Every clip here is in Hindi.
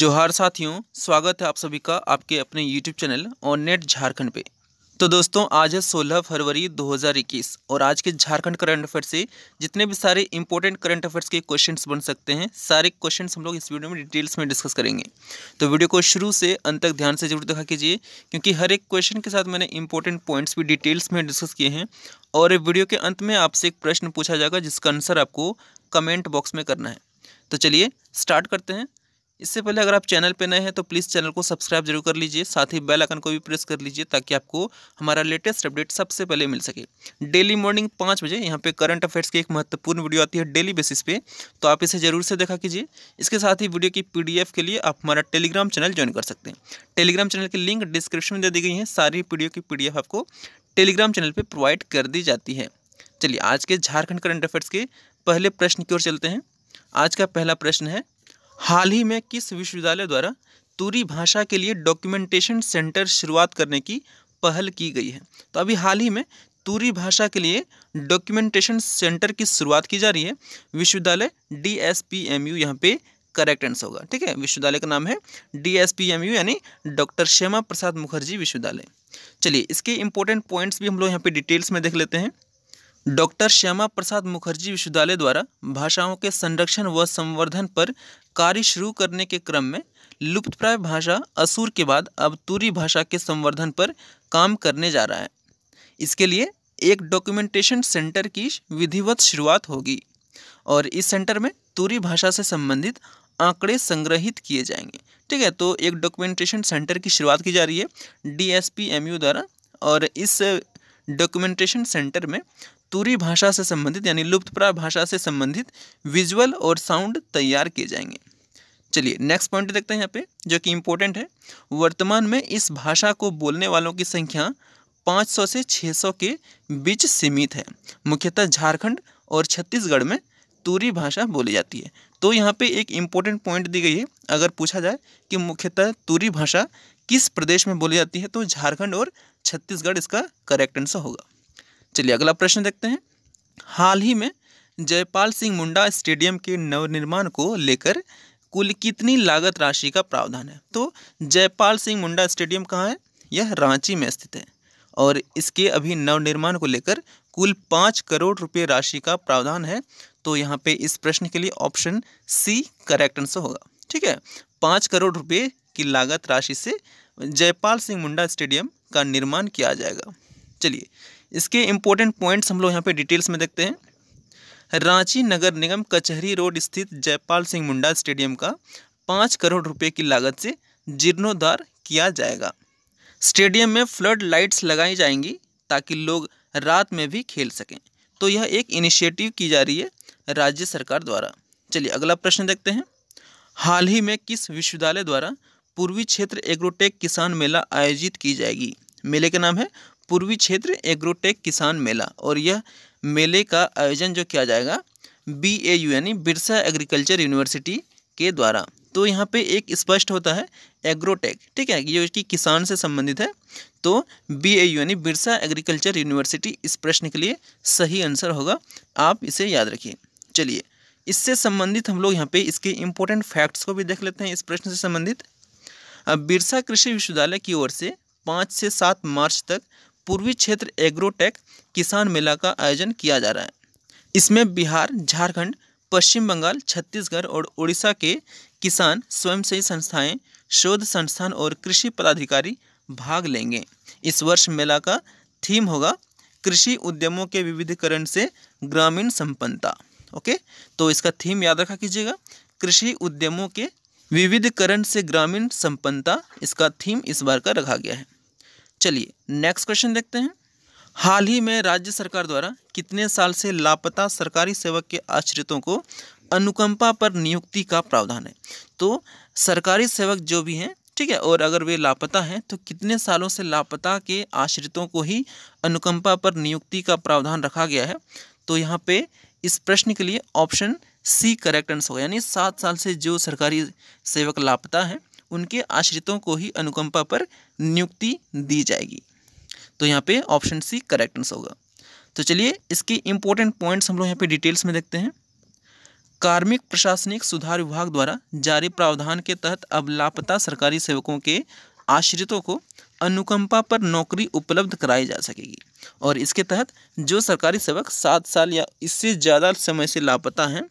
जोहार साथियों स्वागत है आप सभी का आपके अपने YouTube channel on net Jharkhand पे तो दोस्तों आज है 16 फरवरी 2021 और आज के झारखंड करंट अफेयर से जितने भी सारे इंपॉर्टेंट करंट अफेयर्स के क्वेश्चंस बन सकते हैं सारे क्वेश्चंस हम लोग इस वीडियो में डिटेल्स में डिस्कस करेंगे तो वीडियो को शुरू से अंत तक ध्यान से जरूर दिखा कीजिए क्योंकि हर एक क्वेश्चन के साथ मैंने इंपॉर्टेंट पॉइंट्स भी डिटेल्स में डिस्कस किए हैं और वीडियो के अंत में आपसे एक प्रश्न पूछा जाएगा जिसका आंसर आपको कमेंट बॉक्स में करना है तो चलिए स्टार्ट करते हैं इससे पहले अगर आप चैनल पर नए हैं तो प्लीज़ चैनल को सब्सक्राइब जरूर कर लीजिए साथ ही बेल आइकन को भी प्रेस कर लीजिए ताकि आपको हमारा लेटेस्ट अपडेट सबसे पहले मिल सके डेली मॉर्निंग पाँच बजे यहाँ पे करंट अफेयर्स की एक महत्वपूर्ण वीडियो आती है डेली बेसिस पे तो आप इसे ज़रूर से देखा कीजिए इसके साथ ही वीडियो की पी के लिए आप हमारा टेलीग्राम चैनल ज्वाइन कर सकते हैं टेलीग्राम चैनल की लिंक डिस्क्रिप्शन में दे दी गई है सारी पी की पी आपको टेलीग्राम चैनल पर प्रोवाइड कर दी जाती है चलिए आज के झारखंड करंट अफेयर्स के पहले प्रश्न की ओर चलते हैं आज का पहला प्रश्न है हाल ही में किस विश्वविद्यालय द्वारा तुरी भाषा के लिए डॉक्यूमेंटेशन सेंटर शुरुआत करने की पहल की गई है तो अभी हाल ही में तुरी भाषा के लिए डॉक्यूमेंटेशन सेंटर की शुरुआत की जा रही है विश्वविद्यालय D S P M U यहाँ पे करेक्ट आंसर होगा ठीक है विश्वविद्यालय का नाम है D S P M U यानी डॉक्टर श्यामा प्रसाद मुखर्जी विश्वविद्यालय चलिए इसके इंपॉर्टेंट पॉइंट्स भी हम लोग यहाँ पे डिटेल्स में देख लेते हैं डॉक्टर श्यामा प्रसाद मुखर्जी विश्वविद्यालय द्वारा भाषाओं के संरक्षण व संवर्धन पर कार्य शुरू करने के क्रम में लुप्तप्राय भाषा असूर के बाद अब तुरी भाषा के संवर्धन पर काम करने जा रहा है इसके लिए एक डॉक्यूमेंटेशन सेंटर की विधिवत शुरुआत होगी और इस सेंटर में तुरी भाषा से संबंधित आंकड़े संग्रहित किए जाएंगे ठीक है तो एक डॉक्यूमेंटेशन सेंटर की शुरुआत की जा रही है डी द्वारा और इस डॉक्यूमेंटेशन सेंटर में तुरी भाषा से संबंधित यानी प्राय भाषा से संबंधित विजुअल और साउंड तैयार किए जाएंगे चलिए नेक्स्ट पॉइंट देखते हैं यहाँ पे जो कि इम्पोर्टेंट है वर्तमान में इस भाषा को बोलने वालों की संख्या 500 से 600 के बीच सीमित है मुख्यतः झारखंड और छत्तीसगढ़ में तुरी भाषा बोली जाती है तो यहाँ पे एक इम्पोर्टेंट पॉइंट दी गई है अगर पूछा जाए कि मुख्यतः तुरी भाषा किस प्रदेश में बोली जाती है तो झारखंड और छत्तीसगढ़ इसका करेक्ट आंसर होगा चलिए अगला प्रश्न देखते हैं हाल ही में जयपाल सिंह मुंडा स्टेडियम के नवनिर्माण को लेकर कुल कितनी लागत राशि का प्रावधान है तो जयपाल सिंह मुंडा स्टेडियम कहाँ है यह रांची में स्थित है और इसके अभी नवनिर्माण को लेकर कुल पाँच करोड़ रुपये राशि का प्रावधान है तो यहाँ पे इस प्रश्न के लिए ऑप्शन सी करेक्ट आंसर होगा ठीक है पाँच करोड़ रुपये की लागत राशि से जयपाल सिंह मुंडा स्टेडियम का निर्माण किया जाएगा चलिए इसके इम्पोर्टेंट पॉइंट्स हम लोग यहाँ पे डिटेल्स में देखते हैं रांची नगर निगम कचहरी रोड स्थित जयपाल सिंह मुंडा स्टेडियम का पाँच करोड़ रुपये की लागत से जीर्णोद्धार किया जाएगा स्टेडियम में फ्लड लाइट्स लगाई जाएंगी ताकि लोग रात में भी खेल सकें तो यह एक इनिशिएटिव की जा रही है राज्य सरकार द्वारा चलिए अगला प्रश्न देखते हैं हाल ही में किस विश्वविद्यालय द्वारा पूर्वी क्षेत्र एग्रोटेक किसान मेला आयोजित की जाएगी मेले का नाम है पूर्वी क्षेत्र एग्रोटेक किसान मेला और यह मेले का आयोजन जो किया जाएगा बी ए यू यानी बिरसा एग्रीकल्चर यूनिवर्सिटी के द्वारा तो यहाँ पे एक स्पष्ट होता है एग्रोटेक ठीक है ये कि किसान से संबंधित है तो बी ए यू यानी बिरसा एग्रीकल्चर यूनिवर्सिटी इस प्रश्न के लिए सही आंसर होगा आप इसे याद रखिए चलिए इससे संबंधित हम लोग यहाँ पे इसके इम्पोर्टेंट फैक्ट्स को भी देख लेते हैं इस प्रश्न से संबंधित अब बिरसा कृषि विश्वविद्यालय की ओर से पाँच से सात मार्च तक पूर्वी क्षेत्र एग्रोटेक किसान मेला का आयोजन किया जा रहा है इसमें बिहार झारखंड पश्चिम बंगाल छत्तीसगढ़ और उड़ीसा के किसान स्वयंसेवी संस्थाएं शोध संस्थान और कृषि पदाधिकारी भाग लेंगे इस वर्ष मेला का थीम होगा कृषि उद्यमों के विविधीकरण से ग्रामीण संपन्नता ओके तो इसका थीम याद रखा कीजिएगा कृषि उद्यमों के विविधीकरण से ग्रामीण संपन्नता इसका थीम इस बार का रखा गया है चलिए नेक्स्ट क्वेश्चन देखते हैं हाल ही में राज्य सरकार द्वारा कितने साल से लापता सरकारी सेवक के आश्रितों को अनुकंपा पर नियुक्ति का प्रावधान है तो सरकारी सेवक जो भी हैं ठीक है और अगर वे लापता हैं तो कितने सालों से लापता के आश्रितों को ही अनुकंपा पर नियुक्ति का प्रावधान रखा गया है तो यहाँ पे इस प्रश्न के लिए ऑप्शन सी करेक्ट आंसर होगा यानी सात साल से जो सरकारी सेवक लापता हैं उनके आश्रितों को ही अनुकंपा पर नियुक्ति दी जाएगी तो यहाँ पे ऑप्शन सी करेक्ट आंसर होगा तो चलिए इसके इम्पोर्टेंट पॉइंट्स हम लोग यहाँ पे डिटेल्स में देखते हैं कार्मिक प्रशासनिक सुधार विभाग द्वारा जारी प्रावधान के तहत अब लापता सरकारी सेवकों के आश्रितों को अनुकंपा पर नौकरी उपलब्ध कराई जा सकेगी और इसके तहत जो सरकारी सेवक सात साल या इससे ज़्यादा समय से लापता हैं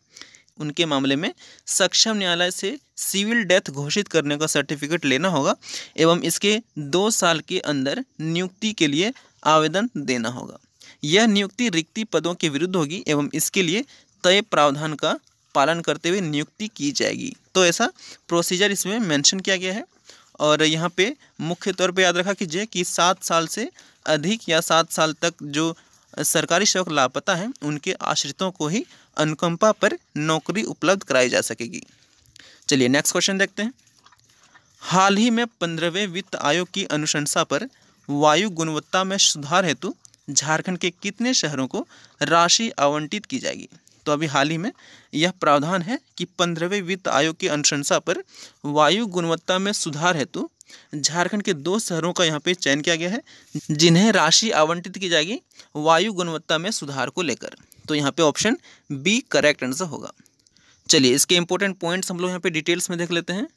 उनके मामले में सक्षम न्यायालय से सिविल डेथ घोषित करने का सर्टिफिकेट लेना होगा एवं इसके दो साल के अंदर नियुक्ति के लिए आवेदन देना होगा यह नियुक्ति रिक्ति पदों के विरुद्ध होगी एवं इसके लिए तय प्रावधान का पालन करते हुए नियुक्ति की जाएगी तो ऐसा प्रोसीजर इसमें मेंशन किया गया है और यहाँ पे मुख्य तौर पे याद रखा कीजिए कि सात साल से अधिक या सात साल तक जो सरकारी शौक लापता है उनके आश्रितों को ही अनुकंपा पर नौकरी उपलब्ध कराई जा सकेगी चलिए नेक्स्ट क्वेश्चन देखते हैं हाल ही में पंद्रहवें वित्त आयोग की अनुशंसा पर वायु गुणवत्ता में सुधार हेतु झारखंड के कितने शहरों को राशि आवंटित की जाएगी तो अभी हाल ही में यह प्रावधान है कि पंद्रहवें वित्त आयोग की अनुशंसा पर वायु गुणवत्ता में सुधार हेतु झारखंड के दो शहरों का यहाँ पे चयन किया गया है जिन्हें राशि आवंटित की जाएगी वायु गुणवत्ता में सुधार को लेकर तो यहाँ पे ऑप्शन बी करेक्ट आंसर होगा चलिए इसके इंपॉर्टेंट पॉइंट्स हम लोग यहाँ पे डिटेल्स में देख लेते हैं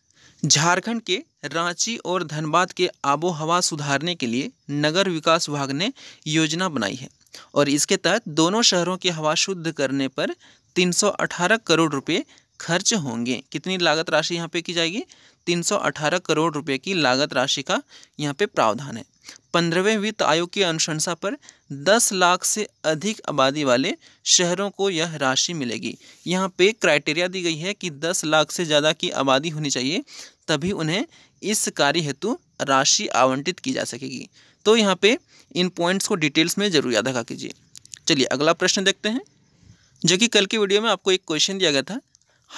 झारखंड के रांची और धनबाद के आबो हवा सुधारने के लिए नगर विकास विभाग ने योजना बनाई है और इसके तहत दोनों शहरों की हवा शुद्ध करने पर 318 करोड़ रुपए खर्च होंगे कितनी लागत राशि यहाँ पे की जाएगी 318 करोड़ रुपए की लागत राशि का यहाँ पे प्रावधान है पंद्रहवें वित्त आयोग की अनुशंसा पर 10 लाख से अधिक आबादी वाले शहरों को यह राशि मिलेगी यहाँ पे क्राइटेरिया दी गई है कि 10 लाख से ज़्यादा की आबादी होनी चाहिए तभी उन्हें इस कार्य हेतु राशि आवंटित की जा सकेगी तो यहाँ पे इन पॉइंट्स को डिटेल्स में जरूर याद रखा कीजिए चलिए अगला प्रश्न देखते हैं जो कि कल की वीडियो में आपको एक क्वेश्चन दिया गया था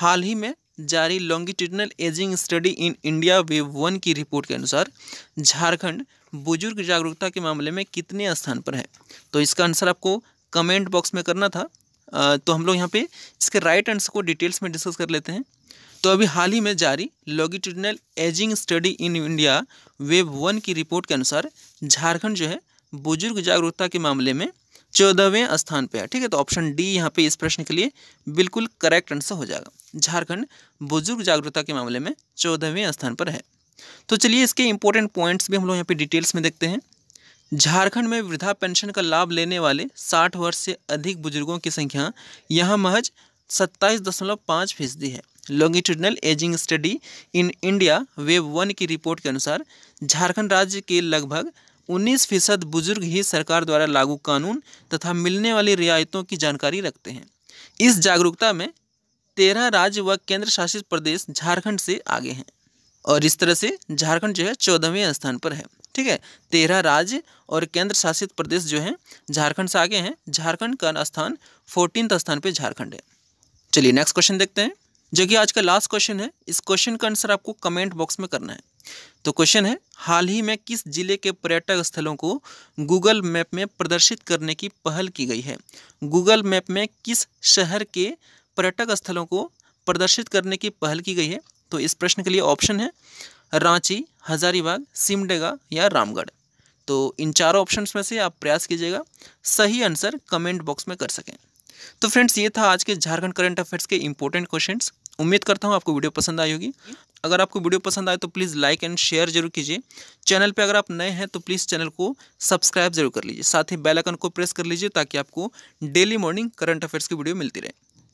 हाल ही में जारी longitudinal ageing study in India wave one की रिपोर्ट के अनुसार झारखंड बुजुर्ग जागरूकता के मामले में कितने स्थान पर है तो इसका आंसर आपको कमेंट बॉक्स में करना था आ, तो हम लोग यहाँ पे इसके राइट आंसर को डिटेल्स में डिस्कस कर लेते हैं तो अभी हाल ही में जारी longitudinal ageing study in India wave one की रिपोर्ट के अनुसार झारखंड जो है बुजुर्ग जागरूकता के मामले में चौदहवें स्थान पे है ठीक है तो ऑप्शन डी यहाँ पे इस प्रश्न के लिए बिल्कुल करेक्ट आंसर हो जाएगा झारखंड बुजुर्ग जागरूकता के मामले में चौदहवें स्थान पर है तो चलिए इसके इंपॉर्टेंट पॉइंट्स भी हम लोग यहाँ पे डिटेल्स में देखते हैं झारखंड में वृद्धा पेंशन का लाभ लेने वाले साठ वर्ष से अधिक बुजुर्गों की संख्या यहाँ महज सत्ताईस दशमलव पाँच फीसदी है longitudinal ageing study in India wave one की रिपोर्ट के अनुसार झारखंड राज्य के लगभग 19 फीसद बुजुर्ग ही सरकार द्वारा लागू कानून तथा मिलने वाली रियायतों की जानकारी रखते हैं इस जागरूकता में तेरह राज्य व केंद्र शासित प्रदेश झारखंड से आगे हैं और इस तरह से झारखंड जो है चौदहवें स्थान पर है ठीक है तेरह राज्य और केंद्र शासित प्रदेश जो है झारखंड से आगे हैं झारखंड का स्थान फोर्टीन स्थान पर झारखंड है चलिए नेक्स्ट क्वेश्चन देखते हैं जो कि आज का लास्ट क्वेश्चन है इस क्वेश्चन का आंसर आपको कमेंट बॉक्स में करना है तो क्वेश्चन है हाल ही में किस जिले के पर्यटक स्थलों को गूगल मैप में प्रदर्शित करने की पहल की गई है गूगल मैप में किस शहर के पर्यटक स्थलों को प्रदर्शित करने की पहल की गई है तो इस प्रश्न के लिए ऑप्शन है रांची हजारीबाग सिमडेगा या रामगढ़ तो इन चारों ऑप्शंस में से आप प्रयास कीजिएगा सही आंसर कमेंट बॉक्स में कर सकें तो फ्रेंड्स ये था आज के झारखंड करंट अफेयर्स के इंपॉर्टेंट क्वेश्चंस उम्मीद करता हूँ आपको वीडियो पसंद आई होगी अगर आपको वीडियो पसंद आए तो प्लीज़ लाइक एंड शेयर जरूर कीजिए चैनल पे अगर आप नए हैं तो प्लीज़ चैनल को सब्सक्राइब जरूर कर लीजिए साथ ही बेल आइकन को प्रेस कर लीजिए ताकि आपको डेली मॉर्निंग करंट अफेयर्स की वीडियो मिलती रहे